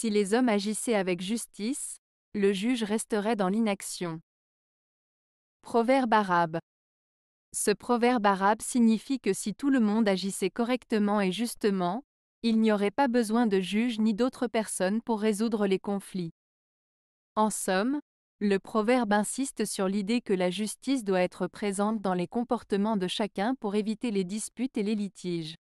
Si les hommes agissaient avec justice, le juge resterait dans l'inaction. Proverbe arabe. Ce proverbe arabe signifie que si tout le monde agissait correctement et justement, il n'y aurait pas besoin de juge ni d'autres personnes pour résoudre les conflits. En somme, le proverbe insiste sur l'idée que la justice doit être présente dans les comportements de chacun pour éviter les disputes et les litiges.